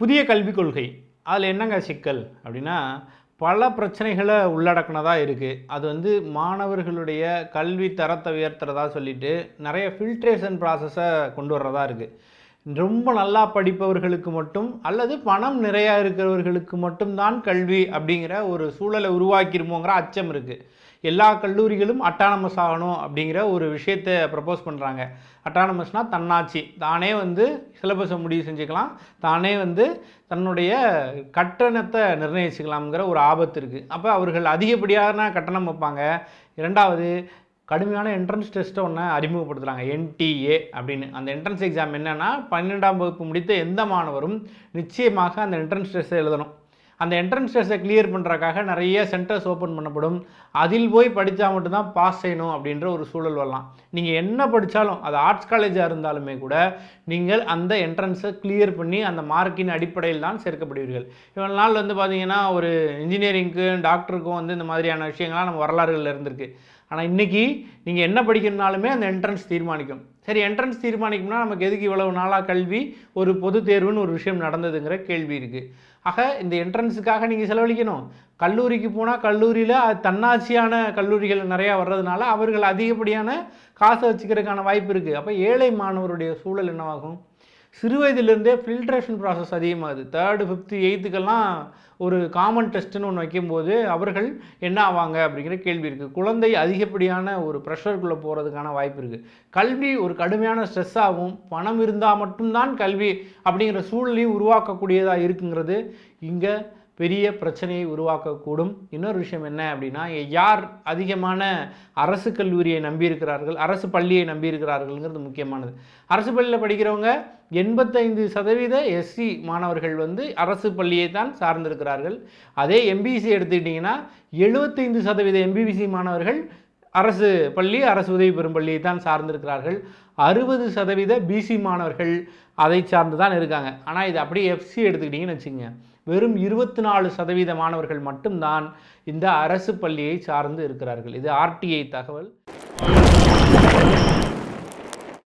புதிய கல்விக் கொள்கை அதில் என்னங்க சிக்கல் அப்படின்னா பல பிரச்சனைகளை உள்ளடக்கினதாக இருக்குது அது வந்து மாணவர்களுடைய கல்வி தரத்தை உயர்த்துறதா சொல்லிட்டு நிறைய ஃபில்ட்ரேஷன் ப்ராசஸை கொண்டு வர்றதா இருக்குது ரொம்ப நல்லா படிப்பவர்களுக்கு மட்டும் அல்லது பணம் நிறையா இருக்கிறவர்களுக்கு மட்டும்தான் கல்வி அப்படிங்கிற ஒரு சூழலை உருவாக்கிடுமோங்கிற அச்சம் இருக்குது எல்லா கல்லூரிகளும் அட்டானமஸ் ஆகணும் அப்படிங்கிற ஒரு விஷயத்தை ப்ரப்போஸ் பண்ணுறாங்க அட்டானமஸ்னால் தன்னாட்சி தானே வந்து சிலபஸை முடிவு செஞ்சுக்கலாம் தானே வந்து தன்னுடைய கட்டணத்தை நிர்ணயிச்சுக்கலாம்ங்கிற ஒரு ஆபத்து இருக்குது அப்போ அவர்கள் அதிகப்படியான கட்டணம் வைப்பாங்க இரண்டாவது கடுமையான என்ட்ரன்ஸ் டெஸ்ட்டை ஒன்று அறிமுகப்படுத்துகிறாங்க என்டிஏ அப்படின்னு அந்த என்ட்ரன்ஸ் எக்ஸாம் என்னென்னா பன்னெண்டாம் வகுப்பு முடித்த எந்த மாணவரும் நிச்சயமாக அந்த என்ட்ரன்ஸ் டெஸ்ட்டை எழுதணும் அந்த என்ட்ரன்ஸ் டெஸ்ட்டை கிளியர் பண்ணுறக்காக நிறைய சென்டர்ஸ் ஓப்பன் பண்ணப்படும் அதில் போய் படித்தா மட்டும்தான் பாஸ் செய்யணும் அப்படின்ற ஒரு சூழல் வரலாம் நீங்கள் என்ன படித்தாலும் அது ஆர்ட்ஸ் காலேஜாக இருந்தாலுமே கூட நீங்கள் அந்த என்ட்ரன்ஸை கிளியர் பண்ணி அந்த மார்க்கின் அடிப்படையில் தான் சேர்க்கப்படுவீர்கள் இவ்வளோ நாள் வந்து பார்த்தீங்கன்னா ஒரு இன்ஜினியரிங்க்கு டாக்டருக்கும் வந்து இந்த மாதிரியான விஷயங்கள்லாம் நம்ம வரலாறுகள் இருந்திருக்கு ஆனால் இன்றைக்கி நீங்கள் என்ன படிக்கணும்னாலுமே அந்த என்ட்ரன்ஸ் தீர்மானிக்கும் சரி என்ட்ரன்ஸ் தீர்மானிக்கும்னா நமக்கு எதுக்கு இவ்வளவு நாளாக கல்வி ஒரு பொது தேர்வுன்னு ஒரு விஷயம் நடந்ததுங்கிற கேள்வி இருக்குது ஆக இந்த என்ட்ரன்ஸுக்காக நீங்கள் செலவழிக்கணும் கல்லூரிக்கு போனால் கல்லூரியில் அது தன்னாட்சியான கல்லூரிகள் நிறையா வர்றதுனால அவர்கள் அதிகப்படியான காசை வச்சுக்கிறதுக்கான வாய்ப்பு இருக்குது அப்போ ஏழை மாணவருடைய சூழல் என்னவாகும் சிறு ஃபில்ட்ரேஷன் ப்ராசஸ் அதிகமாகுது தேர்டு ஃபிஃப்த்து எயித்துக்கெல்லாம் ஒரு காமன் டெஸ்ட்டுன்னு ஒன்று வைக்கும்போது அவர்கள் என்ன ஆவாங்க அப்படிங்கிற கேள்வி இருக்குது குழந்தை அதிகப்படியான ஒரு ப்ரெஷருக்குள்ளே போகிறதுக்கான வாய்ப்பு இருக்குது கல்வி ஒரு கடுமையான ஸ்ட்ரெஸ்ஸாகவும் பணம் இருந்தால் மட்டும்தான் கல்வி அப்படிங்கிற சூழ்நிலையும் உருவாக்கக்கூடியதாக இருக்குங்கிறது இங்கே பெரிய பிரச்சனையை உருவாக்கக்கூடும் இன்னொரு விஷயம் என்ன அப்படின்னா யார் அதிகமான அரசு கல்லூரியை நம்பியிருக்கிறார்கள் அரசு பள்ளியை நம்பியிருக்கிறார்கள்ங்கிறது முக்கியமானது அரசு பள்ளியில் படிக்கிறவங்க எண்பத்தைந்து சதவீத எஸ்சி மாணவர்கள் வந்து அரசு பள்ளியை தான் சார்ந்திருக்கிறார்கள் அதே எம்பிசி எடுத்துக்கிட்டிங்கன்னா எழுபத்தைந்து சதவீத எம்பிபிசி மாணவர்கள் அரசு பள்ளி அரசு உதவி பெறும் பள்ளியை தான் சார்ந்திருக்கிறார்கள் அறுபது சதவீத பிசி மாணவர்கள் அதை சார்ந்து தான் இருக்காங்க ஆனால் இது அப்படியே எஃப்சி எடுத்துக்கிட்டிங்கன்னு வச்சுக்கோங்க வெறும் இருபத்தி நாலு சதவீத மாணவர்கள் மட்டும்தான் இந்த அரசு பள்ளியை சார்ந்து இருக்கிறார்கள் இது ஆர்டிஐ தகவல்